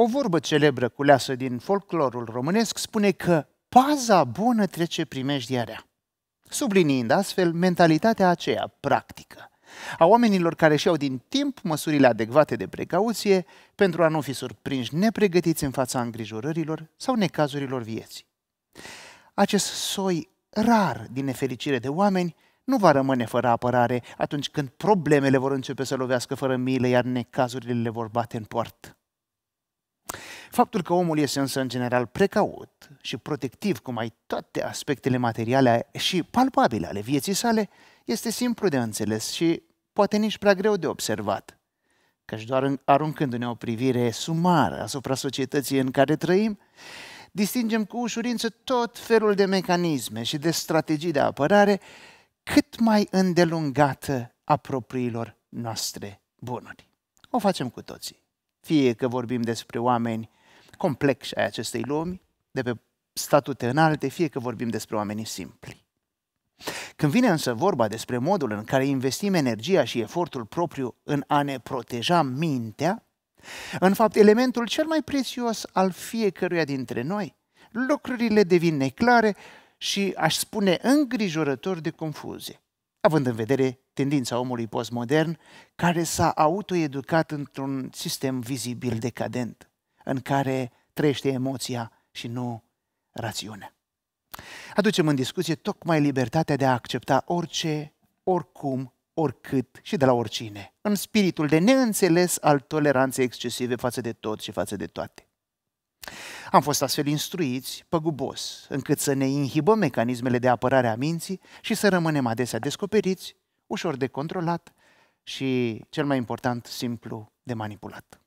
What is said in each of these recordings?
O vorbă celebră culeasă din folclorul românesc spune că paza bună trece primejdiarea, subliniind astfel mentalitatea aceea practică a oamenilor care și-au din timp măsurile adecvate de precauție pentru a nu fi surprinși nepregătiți în fața îngrijorărilor sau necazurilor vieții. Acest soi rar din nefericire de oameni nu va rămâne fără apărare atunci când problemele vor începe să lovească fără milă, iar necazurile le vor bate în poartă. Faptul că omul este însă în general precaut și protectiv cu mai toate aspectele materiale și palpabile ale vieții sale este simplu de înțeles și poate nici prea greu de observat. Căci doar aruncându-ne o privire sumară asupra societății în care trăim, distingem cu ușurință tot felul de mecanisme și de strategii de apărare cât mai îndelungată a propriilor noastre bunuri. O facem cu toții. Fie că vorbim despre oameni complex ai acestei lumi, de pe statute înalte, fie că vorbim despre oamenii simpli. Când vine însă vorba despre modul în care investim energia și efortul propriu în a ne proteja mintea, în fapt, elementul cel mai prețios al fiecăruia dintre noi, lucrurile devin neclare și, aș spune, îngrijorător de confuze, având în vedere tendința omului postmodern care s-a autoeducat într-un sistem vizibil decadent în care trăiește emoția și nu rațiunea. Aducem în discuție tocmai libertatea de a accepta orice, oricum, oricât și de la oricine, în spiritul de neînțeles al toleranței excesive față de tot și față de toate. Am fost astfel instruiți, păgubos, încât să ne inhibăm mecanismele de apărare a minții și să rămânem adesea descoperiți, ușor de controlat și, cel mai important, simplu de manipulat.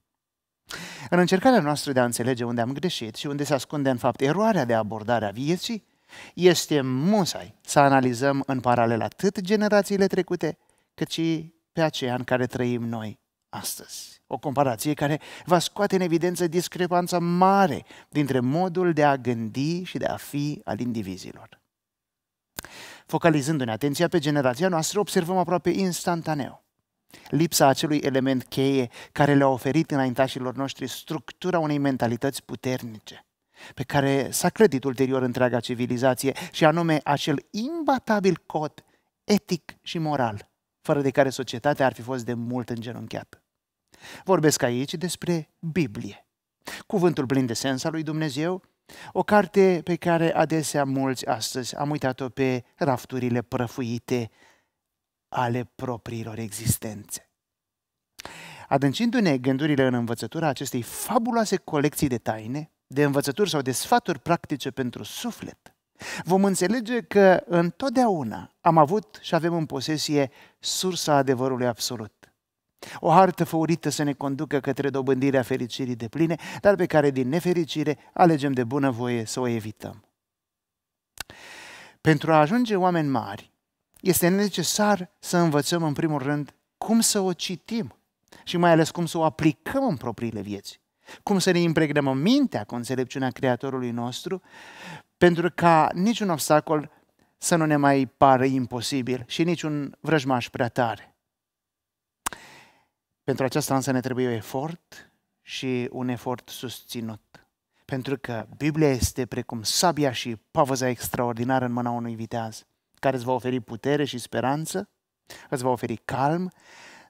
În încercarea noastră de a înțelege unde am greșit și unde se ascunde în fapt eroarea de abordare a vieții, este musai să analizăm în paralel atât generațiile trecute, cât și pe aceea în care trăim noi astăzi. O comparație care va scoate în evidență discrepanța mare dintre modul de a gândi și de a fi al indivizilor. Focalizându-ne atenția pe generația noastră, observăm aproape instantaneu lipsa acelui element cheie care le-a oferit înaintașilor noștri structura unei mentalități puternice pe care s-a clădit ulterior întreaga civilizație, și anume acel imbatabil cod etic și moral, fără de care societatea ar fi fost de mult îngenunchiată. Vorbesc aici despre Biblie, cuvântul plin de sens al lui Dumnezeu, o carte pe care adesea mulți astăzi am uitat-o pe rafturile prăfuite ale propriilor existențe. Adâncindu-ne gândurile în învățătura acestei fabuloase colecții de taine, de învățături sau de sfaturi practice pentru suflet, vom înțelege că întotdeauna am avut și avem în posesie sursa adevărului absolut. O hartă făurită să ne conducă către dobândirea fericirii de pline, dar pe care din nefericire alegem de bunăvoie să o evităm. Pentru a ajunge oameni mari, este necesar să învățăm în primul rând cum să o citim și mai ales cum să o aplicăm în propriile vieți. Cum să ne impregnăm mintea cu înțelepciunea Creatorului nostru pentru ca niciun obstacol să nu ne mai pară imposibil și niciun vrăjmaș prea tare. Pentru aceasta însă ne trebuie un efort și un efort susținut. Pentru că Biblia este precum sabia și pavăza extraordinară în mâna unui viteaz care îți va oferi putere și speranță, îți va oferi calm,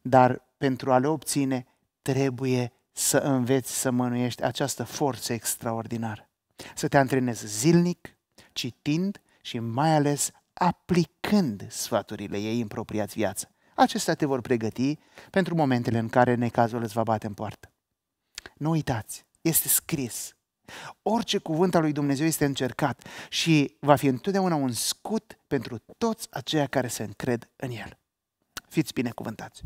dar pentru a le obține trebuie să înveți să mănuiești această forță extraordinară. Să te antrenezi zilnic, citind și mai ales aplicând sfaturile ei în propria viață. Acestea te vor pregăti pentru momentele în care necazul îți va bate în poartă. Nu uitați, este scris Orice cuvânt al lui Dumnezeu este încercat și va fi întotdeauna un scut pentru toți aceia care se încred în el. Fiți binecuvântați!